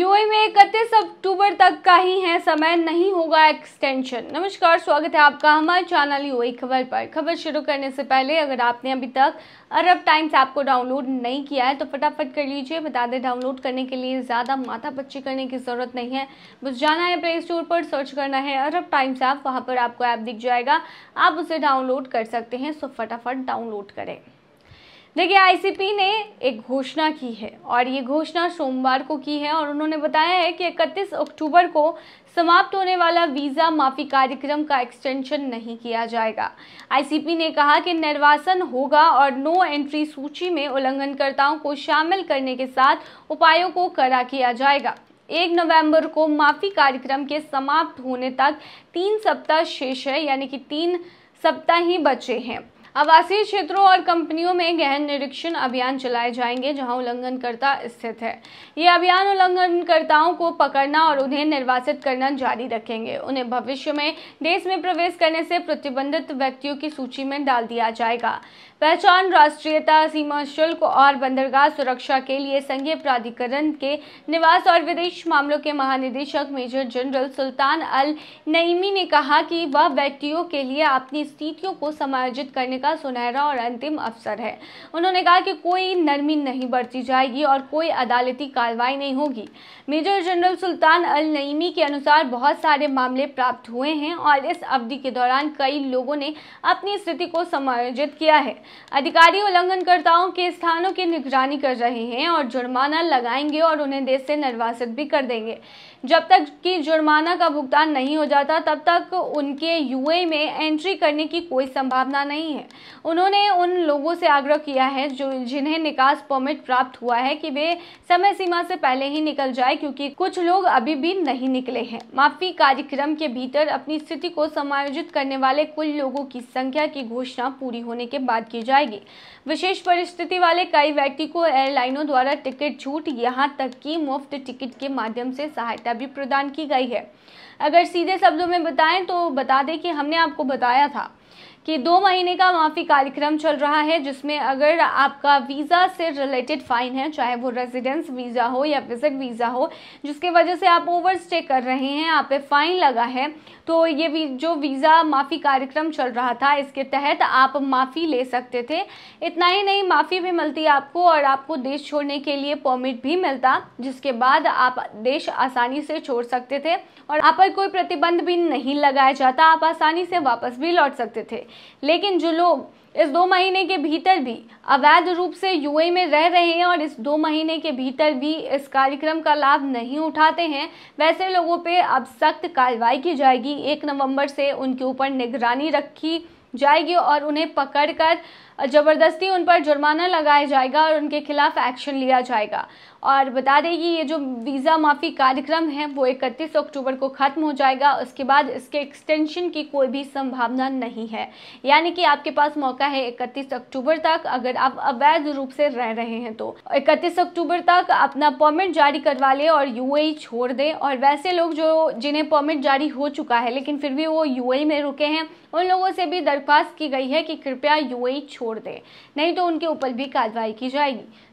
UAE में इकतीस अक्टूबर तक का ही है समय नहीं होगा एक्सटेंशन नमस्कार स्वागत है आपका हमारे चैनल यूएई खबर पर खबर शुरू करने से पहले अगर आपने अभी तक अरब टाइम्स ऐप को डाउनलोड नहीं किया है तो फटाफट कर लीजिए बता दें डाउनलोड करने के लिए ज़्यादा माथा पच्ची करने की ज़रूरत नहीं है बस जाना है प्ले स्टोर पर सर्च करना है अरब टाइम्स ऐप वहाँ पर आपको ऐप दिख जाएगा आप उसे डाउनलोड कर सकते हैं सो तो फटाफट डाउनलोड करें देखिए आईसीपी ने एक घोषणा की है और ये घोषणा सोमवार को की है और उन्होंने बताया है कि 31 अक्टूबर को समाप्त होने वाला वीज़ा माफ़ी कार्यक्रम का एक्सटेंशन नहीं किया जाएगा आईसीपी ने कहा कि निर्वासन होगा और नो एंट्री सूची में उल्लंघनकर्ताओं को शामिल करने के साथ उपायों को कड़ा किया जाएगा एक नवंबर को माफ़ी कार्यक्रम के समाप्त होने तक तीन सप्ताह शेष है यानी कि तीन सप्ताह ही बचे हैं आवासीय क्षेत्रों और कंपनियों में गहन निरीक्षण अभियान चलाए जाएंगे जहां उल्लंघनकर्ता स्थित है ये अभियान उल्लंघनकर्ताओं को पकड़ना और उन्हें निर्वासित करना जारी रखेंगे उन्हें भविष्य में देश में प्रवेश करने से प्रतिबंधित व्यक्तियों की सूची में डाल दिया जाएगा पहचान राष्ट्रीयता सीमा शुल्क और बंदरगाह सुरक्षा के लिए संघीय प्राधिकरण के निवास और विदेश मामलों के महानिदेशक major general Sultan Al Naimi ने कहा कि वह व्यक्तियों के लिए अपनी स्थितियों को समायोजित करने का सुनहरा और अंतिम अवसर है उन्होंने कहा कि कोई नरमी नहीं बरती जाएगी और कोई अदालती कार्रवाई नहीं होगी major general Sultan Al Naimi के अनुसार बहुत सारे मामले प्राप्त हुए हैं और इस अवधि के दौरान कई लोगों ने अपनी स्थिति को समायोजित किया है अधिकारी उल्लंघनकर्ताओं के स्थानों की निगरानी कर रहे हैं और जुर्माना लगाएंगे और उन्हें देश से निर्वासित भी कर देंगे जब तक कि जुर्माना का भुगतान नहीं हो जाता तब तक उनके यूए में एंट्री करने की कोई संभावना नहीं है उन्होंने उन लोगों से आग्रह किया है जो जिन्हें निकास परमिट प्राप्त हुआ है कि वे समय सीमा से पहले ही निकल जाए क्योंकि कुछ लोग अभी भी नहीं निकले हैं माफी कार्यक्रम के भीतर अपनी स्थिति को समायोजित करने वाले कुल लोगों की संख्या की घोषणा पूरी होने के बाद की जाएगी विशेष परिस्थिति वाले कई व्यक्ति को एयरलाइनों द्वारा टिकट छूट यहाँ तक की मुफ्त टिकट के माध्यम से सहायता भी प्रदान की गई है अगर सीधे शब्दों में बताएं तो बता दें कि हमने आपको बताया था कि दो महीने का माफ़ी कार्यक्रम चल रहा है जिसमें अगर आपका वीज़ा से रिलेटेड फ़ाइन है चाहे वो रेजिडेंस वीज़ा हो या विजिट वीज़ा हो जिसके वजह से आप ओवर स्टे कर रहे हैं आप पे फ़ाइन लगा है तो ये वी जो वीज़ा माफ़ी कार्यक्रम चल रहा था इसके तहत आप माफ़ी ले सकते थे इतना ही नहीं माफ़ी भी मिलती आपको और आपको देश छोड़ने के लिए परमिट भी मिलता जिसके बाद आप देश आसानी से छोड़ सकते थे और आप पर कोई प्रतिबंध भी नहीं लगाया जाता आप आसानी से वापस भी लौट सकते थे लेकिन जो लोग इस दो महीने के भीतर भी अवैध रूप से यूएई में रह रहे हैं और इस दो महीने के भीतर भी इस कार्यक्रम का लाभ नहीं उठाते हैं वैसे लोगों पे अब सख्त कार्रवाई की जाएगी एक नवंबर से उनके ऊपर निगरानी रखी जाएगी और उन्हें पकड़कर ज़बरदस्ती उन पर जुर्माना लगाया जाएगा और उनके खिलाफ एक्शन लिया जाएगा और बता दें कि ये जो वीज़ा माफ़ी कार्यक्रम है वो इकतीस अक्टूबर को ख़त्म हो जाएगा उसके बाद इसके एक्सटेंशन की कोई भी संभावना नहीं है यानी कि आपके पास मौका है इकतीस अक्टूबर तक अगर आप अवैध रूप से रह रहे हैं तो इकतीस अक्टूबर तक अपना परमिट जारी करवा लें और यू e छोड़ दें और वैसे लोग जो जिन्हें परमिट जारी हो चुका है लेकिन फिर भी वो यू e में रुके हैं उन लोगों से भी दरख्वास्त की गई है कि कृपया यू e छोड़ छोड़ दें नहीं तो उनके ऊपर भी कार्रवाई की जाएगी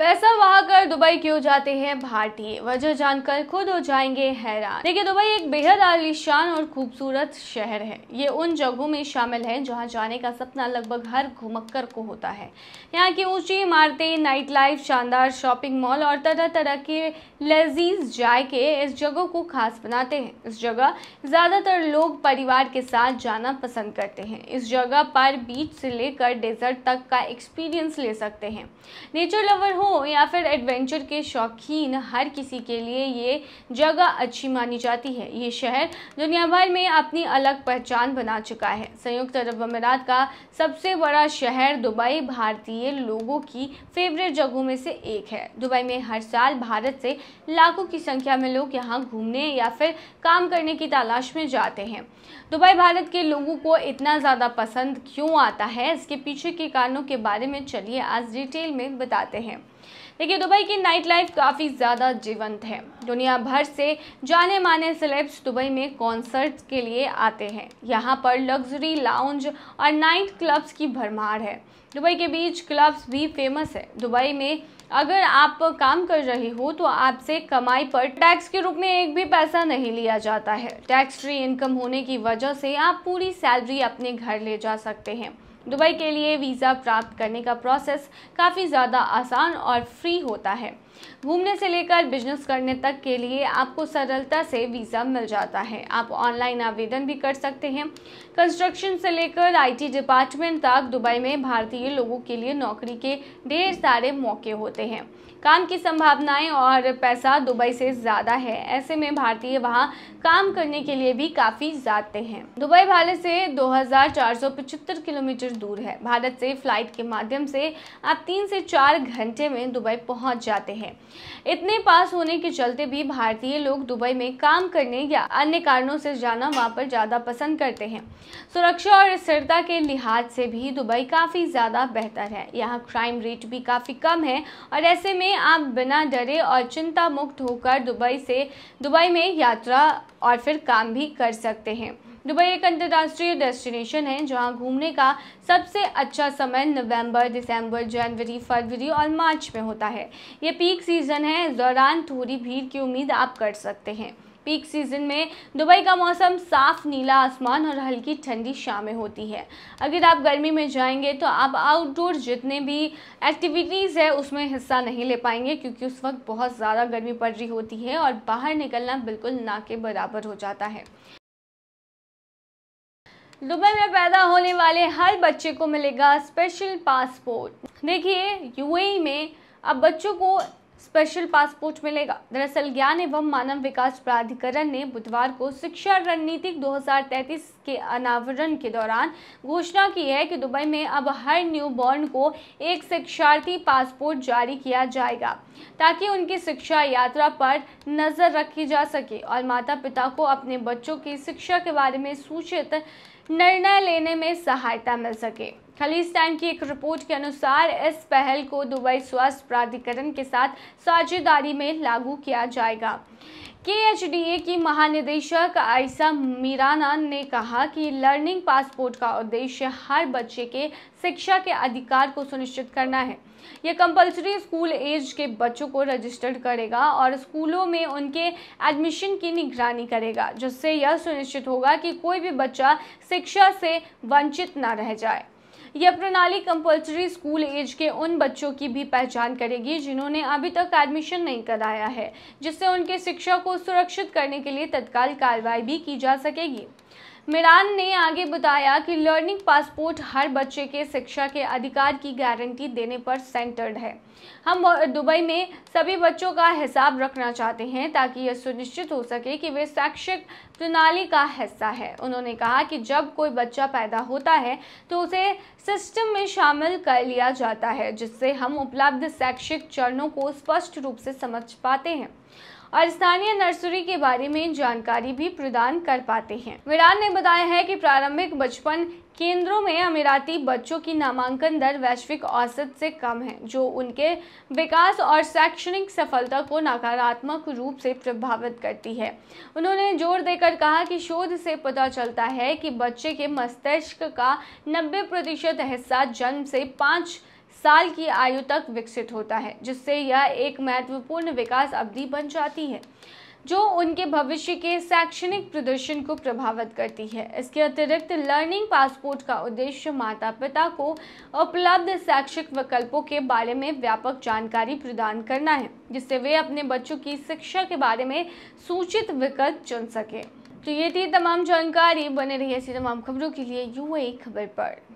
पैसा कर दुबई क्यों जाते हैं भारतीय वजह जानकर खुद हो जाएंगे हैरान देखिए दुबई एक बेहद आलिशान और खूबसूरत शहर है ये उन जगहों में शामिल है जहाँ जाने का सपना लगभग हर घुमक्कर को होता है यहाँ की ऊंची इमारतें नाइट लाइफ शानदार शॉपिंग मॉल और तरह तरह के लजीज जायके इस जगह को खास बनाते हैं इस जगह ज़्यादातर लोग परिवार के साथ जाना पसंद करते हैं इस जगह पर बीच से लेकर डेजर्ट तक का एक्सपीरियंस ले सकते हैं नेचर लवर हो हो या फिर एडवेंचर के शौकीन हर किसी के लिए ये जगह अच्छी मानी जाती है ये शहर दुनिया भर में अपनी अलग पहचान बना चुका है संयुक्त अरब अमीरात का सबसे बड़ा शहर दुबई भारतीय लोगों की फेवरेट जगहों में से एक है दुबई में हर साल भारत से लाखों की संख्या में लोग यहाँ घूमने या फिर काम करने की तलाश में जाते हैं दुबई भारत के लोगों को इतना ज़्यादा पसंद क्यों आता है इसके पीछे के कारणों के बारे में चलिए आज डिटेल में बताते हैं देखिए दुबई की नाइट लाइफ काफ़ी ज़्यादा जीवंत है दुनिया भर से जाने माने सेलेब्स दुबई में कॉन्सर्ट के लिए आते हैं यहाँ पर लग्जरी लाउंज और नाइट क्लब्स की भरमार है दुबई के बीच क्लब्स भी फेमस है दुबई में अगर आप काम कर रहे हो तो आपसे कमाई पर टैक्स के रूप में एक भी पैसा नहीं लिया जाता है टैक्स फ्री इनकम होने की वजह से आप पूरी सैलरी अपने घर ले जा सकते हैं दुबई के लिए वीज़ा प्राप्त करने का प्रोसेस काफ़ी ज़्यादा आसान और फ्री होता है घूमने से लेकर बिजनेस करने तक के लिए आपको सरलता से वीज़ा मिल जाता है आप ऑनलाइन आवेदन भी कर सकते हैं कंस्ट्रक्शन से लेकर आईटी डिपार्टमेंट तक दुबई में भारतीय लोगों के लिए नौकरी के ढेर सारे मौके होते हैं काम की संभावनाएं और पैसा दुबई से ज़्यादा है ऐसे में भारतीय वहाँ काम करने के लिए भी काफ़ी जाते हैं दुबई भारत से दो किलोमीटर किलोमीटर दूर है भारत से फ्लाइट के माध्यम से आप तीन से चार घंटे में दुबई पहुंच जाते हैं इतने पास होने के चलते भी भारतीय लोग दुबई में काम करने या अन्य कारणों से जाना वहाँ पर ज़्यादा पसंद करते हैं सुरक्षा और स्थिरता के लिहाज से भी दुबई काफ़ी ज़्यादा बेहतर है यहाँ क्राइम रेट भी काफ़ी कम है और ऐसे में आप बिना डरे और चिंता मुक्त होकर दुबई से दुबई में यात्रा और फिर काम भी कर सकते हैं दुबई एक अंतर्राष्ट्रीय डेस्टिनेशन है जहां घूमने का सबसे अच्छा समय नवंबर, दिसंबर जनवरी फरवरी और मार्च में होता है ये पीक सीजन है इस दौरान थोड़ी भीड़ की उम्मीद आप कर सकते हैं पीक सीजन में दुबई का मौसम साफ नीला आसमान और हल्की ठंडी शामें होती है अगर आप गर्मी में जाएंगे तो आप आउटडोर जितने भी एक्टिविटीज़ है उसमें हिस्सा नहीं ले पाएंगे क्योंकि उस वक्त बहुत ज़्यादा गर्मी पड़ रही होती है और बाहर निकलना बिल्कुल ना के बराबर हो जाता है दुबई में पैदा होने वाले हर बच्चे को मिलेगा स्पेशल पासपोर्ट देखिए यूएई e में अब बच्चों को स्पेशल पासपोर्ट मिलेगा दरअसल ज्ञान एवं मानव विकास प्राधिकरण ने बुधवार को शिक्षा रणनीतिक 2033 के अनावरण के दौरान घोषणा की है कि दुबई में अब हर न्यू बॉर्न को एक शिक्षार्थी पासपोर्ट जारी किया जाएगा ताकि उनकी शिक्षा यात्रा पर नज़र रखी जा सके और माता पिता को अपने बच्चों की शिक्षा के बारे में सूचित निर्णय लेने में सहायता मिल सके खलीज टाइम की एक रिपोर्ट के अनुसार इस पहल को दुबई स्वास्थ्य प्राधिकरण के साथ साझेदारी में लागू किया जाएगा केएचडीए की महानिदेशक आयसा मीराना ने कहा कि लर्निंग पासपोर्ट का उद्देश्य हर बच्चे के शिक्षा के अधिकार को सुनिश्चित करना है यह कंपलसरी स्कूल एज के बच्चों को रजिस्टर्ड करेगा और स्कूलों में उनके एडमिशन की निगरानी करेगा जिससे यह सुनिश्चित होगा कि कोई भी बच्चा शिक्षा से वंचित ना रह जाए यह प्रणाली कंपल्सरी स्कूल एज के उन बच्चों की भी पहचान करेगी जिन्होंने अभी तक एडमिशन नहीं कराया है जिससे उनके शिक्षा को सुरक्षित करने के लिए तत्काल कार्रवाई भी की जा सकेगी मिरान ने आगे बताया कि लर्निंग पासपोर्ट हर बच्चे के शिक्षा के अधिकार की गारंटी देने पर सेंटर्ड है हम दुबई में सभी बच्चों का हिसाब रखना चाहते हैं ताकि यह सुनिश्चित हो सके कि वे शैक्षिक प्रणाली का हिस्सा है उन्होंने कहा कि जब कोई बच्चा पैदा होता है तो उसे सिस्टम में शामिल कर लिया जाता है जिससे हम उपलब्ध शैक्षिक चरणों को स्पष्ट रूप से समझ पाते हैं और स्थानीय नर्सरी के बारे में जानकारी भी प्रदान कर पाते हैं विरान ने बताया है कि प्रारंभिक बचपन केंद्रों में अमीराती बच्चों की नामांकन दर वैश्विक औसत से कम है जो उनके विकास और शैक्षणिक सफलता को नकारात्मक रूप से प्रभावित करती है उन्होंने जोर देकर कहा कि शोध से पता चलता है कि बच्चे के मस्तिष्क का 90 प्रतिशत हिस्सा जन्म से पाँच साल की आयु तक विकसित होता है जिससे यह एक महत्वपूर्ण विकास अवधि बन जाती है जो उनके भविष्य के शैक्षणिक प्रदर्शन को प्रभावित करती है इसके अतिरिक्त लर्निंग पासपोर्ट का उद्देश्य माता पिता को उपलब्ध शैक्षिक विकल्पों के बारे में व्यापक जानकारी प्रदान करना है जिससे वे अपने बच्चों की शिक्षा के बारे में सूचित विकल्प चुन सकें तो ये थी तमाम जानकारी बने रही ऐसी तमाम खबरों के लिए यू खबर पर